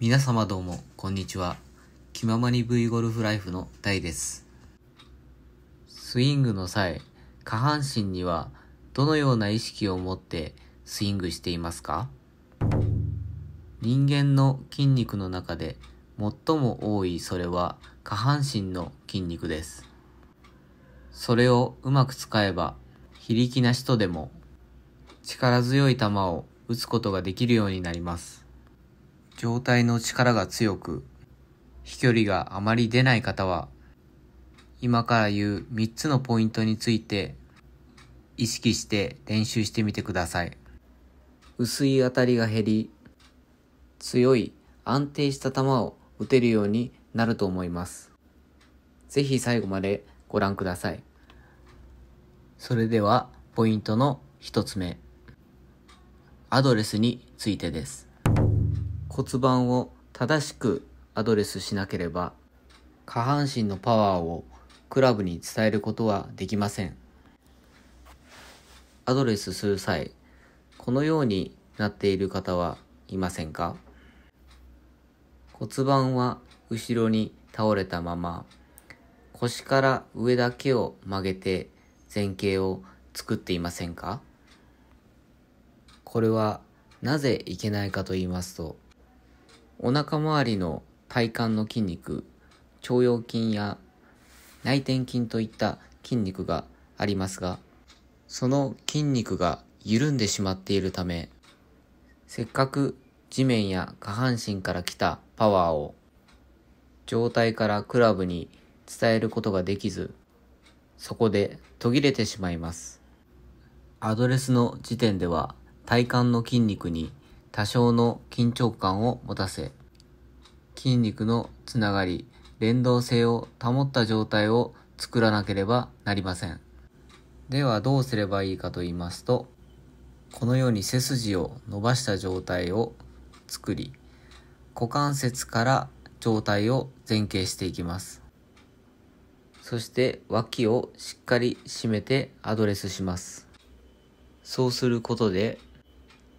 皆様どうも、こんにちは。気ままに V ゴルフライフのタイです。スイングの際、下半身にはどのような意識を持ってスイングしていますか人間の筋肉の中で最も多いそれは下半身の筋肉です。それをうまく使えば、非力な人でも力強い球を打つことができるようになります。上体の力が強く、飛距離があまり出ない方は、今から言う3つのポイントについて、意識して練習してみてください。薄い当たりが減り、強い安定した球を打てるようになると思います。ぜひ最後までご覧ください。それでは、ポイントの1つ目。アドレスについてです。骨盤を正しくアドレスしなければ下半身のパワーをクラブに伝えることはできませんアドレスする際このようになっている方はいませんか骨盤は後ろに倒れたまま腰から上だけを曲げて前傾を作っていませんかこれはなぜいけないかと言いますとお腹周りの体幹の筋肉、腸腰筋や内転筋といった筋肉がありますが、その筋肉が緩んでしまっているため、せっかく地面や下半身から来たパワーを上体からクラブに伝えることができず、そこで途切れてしまいます。アドレスの時点では体幹の筋肉に多少の緊張感を持たせ、筋肉のつながり、連動性を保った状態を作らなければなりません。ではどうすればいいかと言いますと、このように背筋を伸ばした状態を作り、股関節から状態を前傾していきます。そして脇をしっかり締めてアドレスします。そうすることで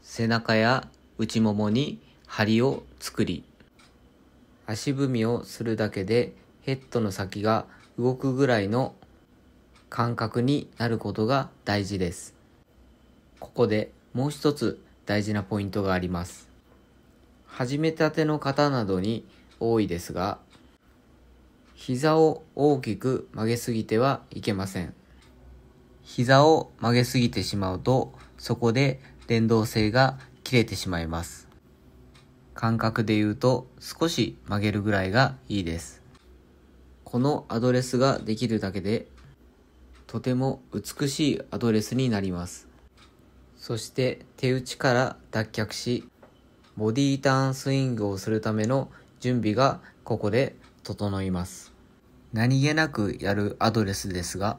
背中や内ももに針を作り、足踏みをするだけでヘッドの先が動くぐらいの感覚になることが大事です。ここでもう一つ大事なポイントがあります。始めたての方などに多いですが、膝を大きく曲げすぎてはいけません。膝を曲げすぎてしまうと、そこで連動性が切れてしまいます。感覚で言うと少し曲げるぐらいがいいです。このアドレスができるだけでとても美しいアドレスになります。そして手打ちから脱却しボディターンスイングをするための準備がここで整います。何気なくやるアドレスですが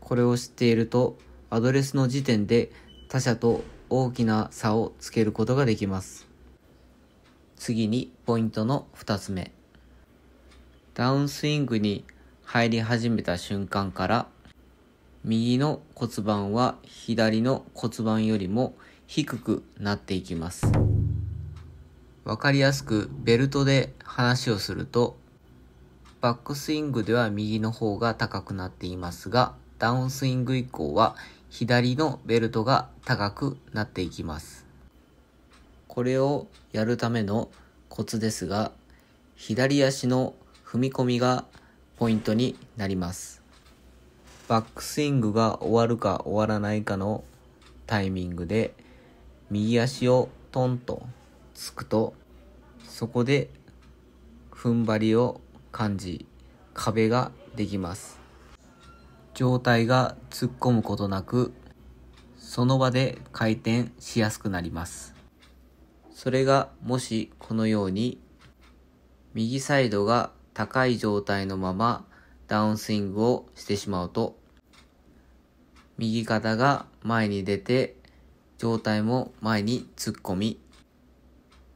これを知っているとアドレスの時点で他者と大きな差をつけることができます。次にポイントの2つ目。ダウンスイングに入り始めた瞬間から右の骨盤は左の骨盤よりも低くなっていきます。わかりやすくベルトで話をするとバックスイングでは右の方が高くなっていますがダウンスイング以降は左のベルトが高くなっていきます。これをやるためのコツですが、左足の踏み込みがポイントになります。バックスイングが終わるか終わらないかのタイミングで、右足をトンとつくと、そこで踏ん張りを感じ、壁ができます。状態が突っ込むことなく、その場で回転しやすくなります。それがもしこのように、右サイドが高い状態のままダウンスイングをしてしまうと、右肩が前に出て、上体も前に突っ込み、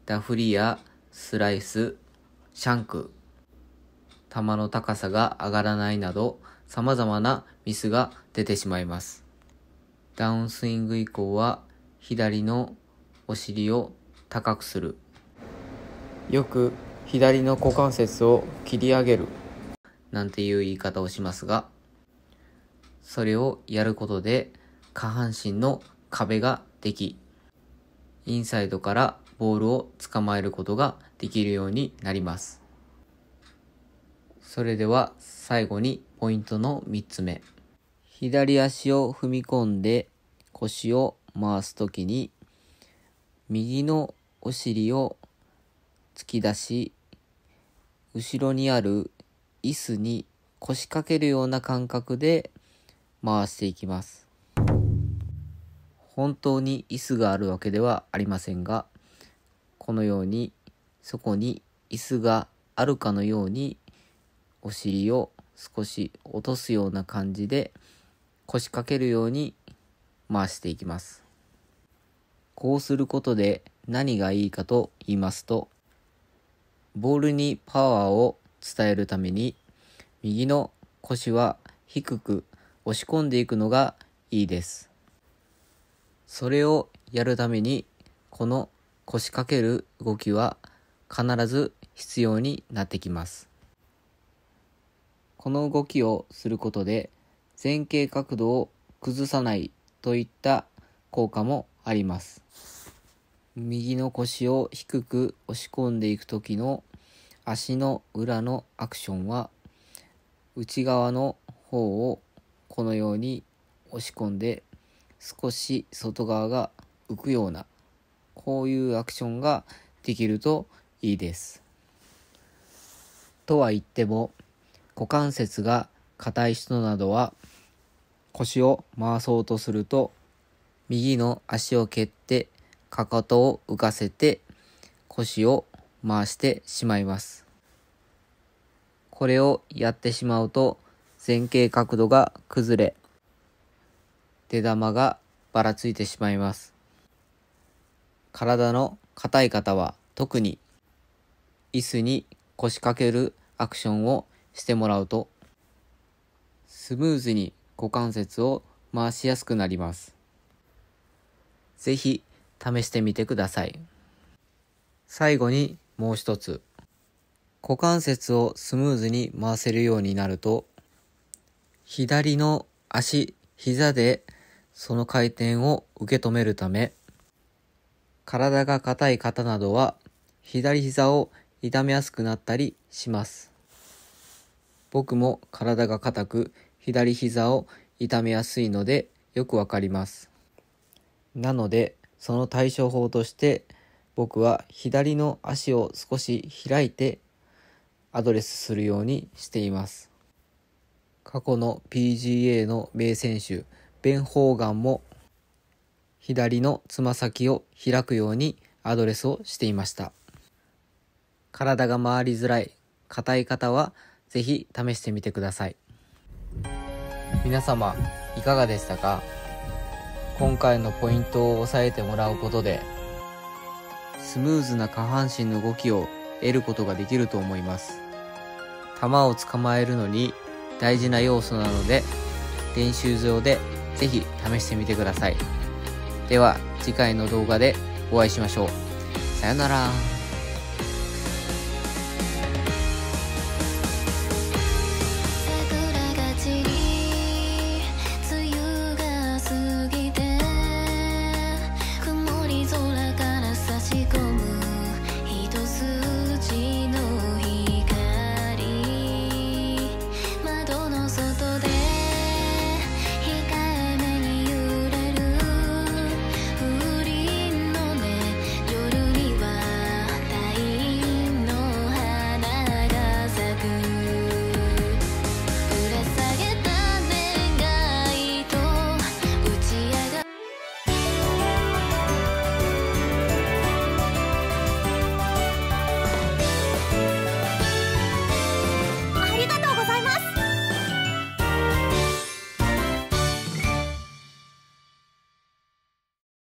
ダフリやスライス、シャンク球の高さが上がらないなど、様々なミスが出てしまいます。ダウンスイング以降は、左のお尻を高くする。よく、左の股関節を切り上げる。なんていう言い方をしますが、それをやることで、下半身の壁ができ、インサイドからボールを捕まえることができるようになります。それでは最後にポイントの3つ目。左足を踏み込んで腰を回すときに右のお尻を突き出し後ろにある椅子に腰掛けるような感覚で回していきます。本当に椅子があるわけではありませんがこのようにそこに椅子があるかのようにお尻を少し落とすような感じで腰掛けるように回していきます。こうすることで何がいいかと言いますと、ボールにパワーを伝えるために、右の腰は低く押し込んでいくのがいいです。それをやるために、この腰掛ける動きは必ず必要になってきます。この動きをすることで前傾角度を崩さないといった効果もあります。右の腰を低く押し込んでいく時の足の裏のアクションは内側の方をこのように押し込んで少し外側が浮くようなこういうアクションができるといいです。とは言っても股関節が硬い人などは腰を回そうとすると右の足を蹴ってかかとを浮かせて腰を回してしまいます。これをやってしまうと前傾角度が崩れ出玉がばらついてしまいます。体の硬い方は特に椅子に腰掛けるアクションをしてもらうと、スムーズに股関節を回しやすくなります。是非試してみてください。最後にもう一つ。股関節をスムーズに回せるようになると、左の足、膝でその回転を受け止めるため、体が硬い方などは左膝を痛めやすくなったりします。僕も体が硬く左膝を痛めやすいのでよくわかります。なのでその対処法として僕は左の足を少し開いてアドレスするようにしています。過去の PGA の名選手ベン・ホーガンも左のつま先を開くようにアドレスをしていました。体が回りづらい硬い方はぜひ試してみてください。皆様、いかがでしたか今回のポイントを押さえてもらうことで、スムーズな下半身の動きを得ることができると思います。球を捕まえるのに大事な要素なので、練習場でぜひ試してみてください。では次回の動画でお会いしましょう。さよなら。